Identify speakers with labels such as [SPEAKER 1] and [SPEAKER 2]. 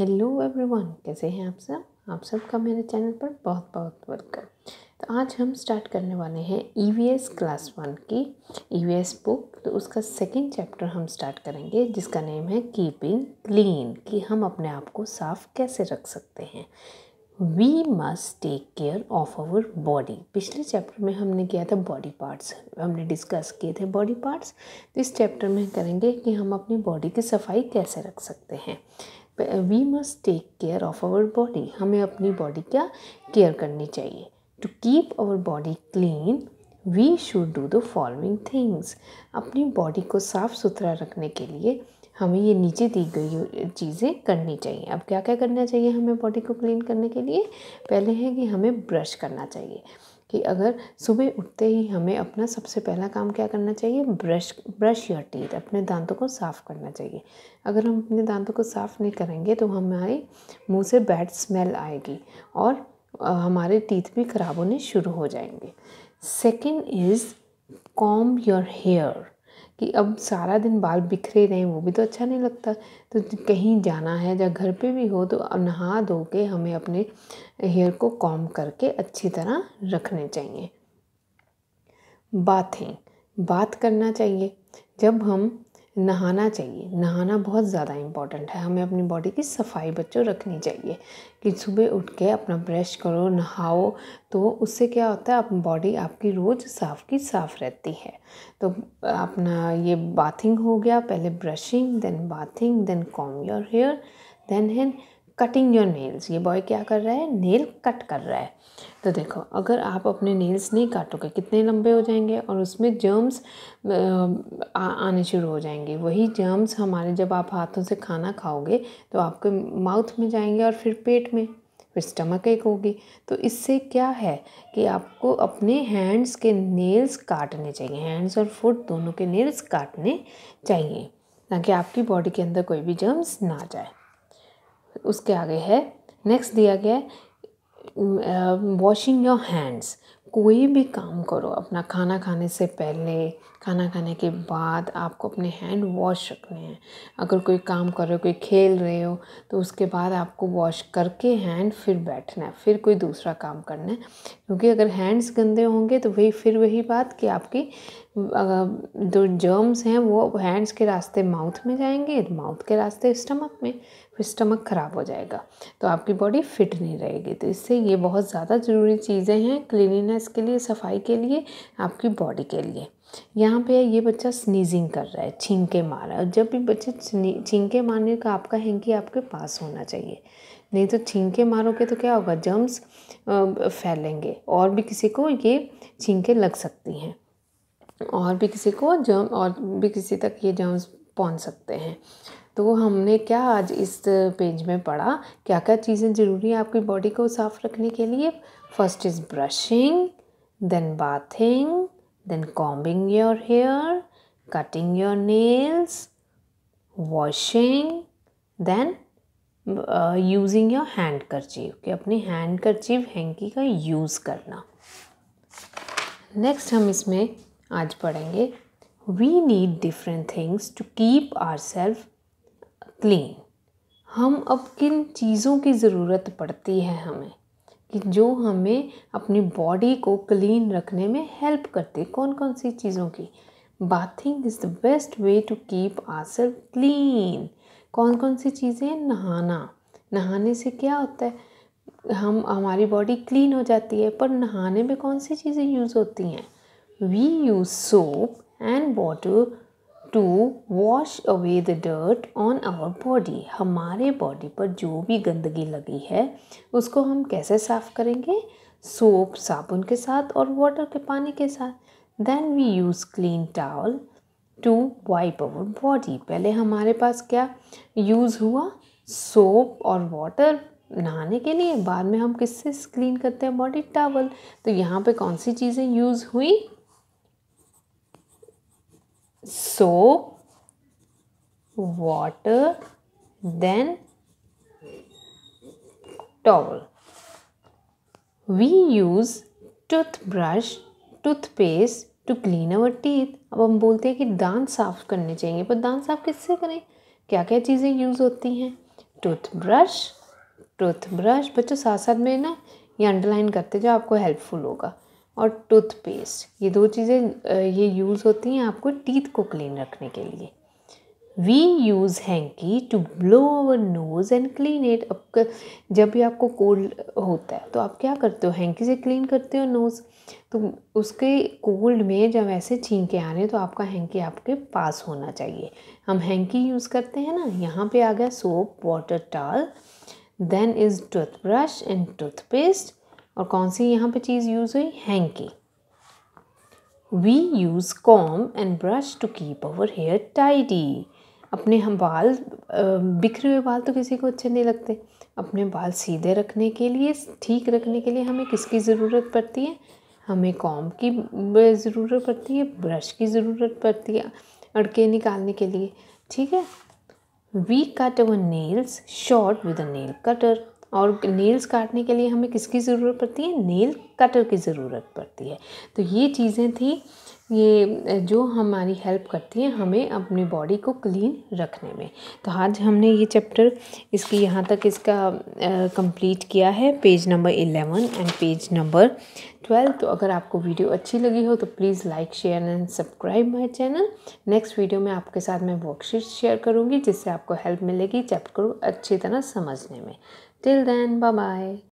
[SPEAKER 1] Hello everyone कैसे हैं आप सब आप सबका मेरे चैनल पर बहुत बहुत वेलकम तो आज हम स्टार्ट करने वाले हैं ईवीएस क्लास वन की ईवीएस e बुक तो उसका सेकंड चैप्टर हम स्टार्ट करेंगे जिसका नेम है कीपिंग क्लीन कि हम अपने आप को साफ़ कैसे रख सकते हैं we must take care of our body पिछले चैप्टर में हमने किया था बॉडी पार्ट्स हमने डिस्कस किए थे बॉडी पार्ट्स तो इस चैप्टर में करेंगे कि हम अपनी बॉडी की सफाई कैसे रख सकते हैं we must take care of our body हमें अपनी बॉडी का केयर करनी चाहिए to keep our body clean we should do the following things अपनी बॉडी को साफ़ सुथरा रखने के लिए हमें ये नीचे दी गई चीज़ें करनी चाहिए अब क्या क्या करना चाहिए हमें बॉडी को क्लीन करने के लिए पहले है कि हमें ब्रश करना चाहिए कि अगर सुबह उठते ही हमें अपना सबसे पहला काम क्या करना चाहिए ब्रश ब्रश या टीथ अपने दांतों को साफ़ करना चाहिए अगर हम अपने दांतों को साफ़ नहीं करेंगे तो हमारे मुंह से बैड स्मेल आएगी और हमारे टीथ भी ख़राब होने शुरू हो जाएंगे second is comb your hair कि अब सारा दिन बाल बिखरे रहें वो भी तो अच्छा नहीं लगता तो कहीं जाना है या घर पे भी हो तो नहा धो के हमें अपने हेयर को कॉम करके अच्छी तरह रखने चाहिए बाथिंग बात करना चाहिए जब हम नहाना चाहिए नहाना बहुत ज़्यादा इम्पॉर्टेंट है हमें अपनी बॉडी की सफाई बच्चों रखनी चाहिए कि सुबह उठ के अपना ब्रश करो नहाओ तो उससे क्या होता है अपनी बॉडी आपकी रोज़ साफ की साफ रहती है तो अपना ये बाथिंग हो गया पहले brushing then bathing then comb your hair then हैन कटिंग योर नेल्स ये बॉय क्या कर रहा है नेल कट कर रहा है तो देखो अगर आप अपने नेल्स नहीं काटोगे कितने लंबे हो जाएंगे और उसमें जर्म्स आने शुरू हो जाएंगे वही जर्म्स हमारे जब आप हाथों से खाना खाओगे तो आपके माउथ में जाएंगे और फिर पेट में फिर स्टमक एक होगी तो इससे क्या है कि आपको अपने हैंड्स के नेल्स काटने चाहिए हैंड्स और फुट दोनों के नेल्स काटने चाहिए ताकि आपकी बॉडी के अंदर कोई भी जर्म्स ना जाए उसके आगे है नेक्स्ट दिया गया वॉशिंग योर हैंड्स कोई भी काम करो अपना खाना खाने से पहले खाना खाने के बाद आपको अपने हैंड वॉश रखने हैं अगर कोई काम कर रहे हो कोई खेल रहे हो तो उसके बाद आपको वॉश करके हैंड फिर बैठना है फिर कोई दूसरा काम करना है क्योंकि अगर हैंड्स गंदे होंगे तो वही फिर वही बात कि आपकी जो जर्म्स हैं वो हैंड्स के रास्ते माउथ में जाएंगे माउथ के रास्ते स्टमक में फिर स्टमक ख़राब हो जाएगा तो आपकी बॉडी फिट नहीं रहेगी तो इससे ये बहुत ज़्यादा ज़रूरी चीज़ें हैं क्लिनिनेस के लिए सफाई के लिए आपकी बॉडी के लिए यहाँ पे ये बच्चा स्नीजिंग कर रहा है छींके मार रहा है जब भी बच्चे छींके मारने का आपका हैंकी आपके पास होना चाहिए नहीं तो छींके मारोगे तो क्या होगा जम्स फैलेंगे और भी किसी को ये छींके लग सकती हैं और भी किसी को जर्म और भी किसी तक ये जर्म्स पहुँच सकते हैं तो हमने क्या आज इस पेज में पढ़ा क्या क्या चीज़ें ज़रूरी है आपकी बॉडी को साफ़ रखने के लिए first is brushing then bathing then combing your hair, cutting your nails, washing, then using your handkerchief कि अपने हैंड करचीव हैंकी का यूज़ करना नेक्स्ट हम इसमें आज पढ़ेंगे we need different things to keep our self clean हम अब किन चीज़ों की ज़रूरत पड़ती है हमें कि जो हमें अपनी बॉडी को क्लीन रखने में हेल्प करते कौन कौन सी चीज़ों की bathing is the best way to keep ourselves clean कौन कौन सी चीज़ें नहाना नहाने से क्या होता है हम हमारी बॉडी क्लीन हो जाती है पर नहाने में कौन सी चीज़ें यूज़ होती हैं we use soap and water to wash away the dirt on our body हमारे बॉडी पर जो भी गंदगी लगी है उसको हम कैसे साफ़ करेंगे सोप साबुन के साथ और वाटर के पानी के साथ then we use clean towel to wipe our body पहले हमारे पास क्या यूज़ हुआ सोप और वाटर नहाने के लिए बाद में हम किससे क्लीन करते हैं बॉडी टावल तो यहाँ पे कौन सी चीज़ें यूज़ हुई so water then towel we use toothbrush toothpaste to clean our teeth अब हम बोलते हैं कि दांत साफ करने चाहिए पर दांत साफ किससे करें क्या क्या चीज़ें यूज़ होती हैं टूथब्रश टूथब्रश बच्चों साथ साथ में ना ये अंडरलाइन करते जो आपको हेल्पफुल होगा और टूथपेस्ट ये दो चीज़ें ये यूज़ होती हैं आपको टीथ को क्लीन रखने के लिए we use hanky to blow our nose and clean it अब जब भी आपको कोल्ड होता है तो आप क्या करते हो हैंकी से क्लीन करते हो नोज़ तो उसके कोल्ड में जब ऐसे छींके के आने तो आपका हैंकी आपके पास होना चाहिए हम हैंकी यूज़ करते हैं ना यहाँ पे आ गया soap water towel then is toothbrush and toothpaste और कौन सी यहाँ पे चीज़ यूज़ हुई hanky we use comb and brush to keep our hair tidy अपने हम बाल बिखरे हुए बाल तो किसी को अच्छे नहीं लगते अपने बाल सीधे रखने के लिए ठीक रखने के लिए हमें किसकी ज़रूरत पड़ती है हमें कॉम की ज़रूरत पड़ती है ब्रश की ज़रूरत पड़ती है अड़के निकालने के लिए ठीक है we cut our nails short with a nail cutter और नेल्स काटने के लिए हमें किसकी ज़रूरत पड़ती है नेल कटर की ज़रूरत पड़ती है तो ये चीज़ें थी ये जो हमारी हेल्प करती हैं हमें अपनी बॉडी को क्लीन रखने में तो आज हमने ये चैप्टर इसके यहाँ तक इसका कंप्लीट किया है page number eleven and page number twelve तो अगर आपको वीडियो अच्छी लगी हो तो please like share and subscribe my channel next video में आपके साथ मैं वर्कशीट शेयर करूँगी जिससे आपको हेल्प मिलेगी चैप्टर को अच्छी तरह समझने में Till then, bye bye.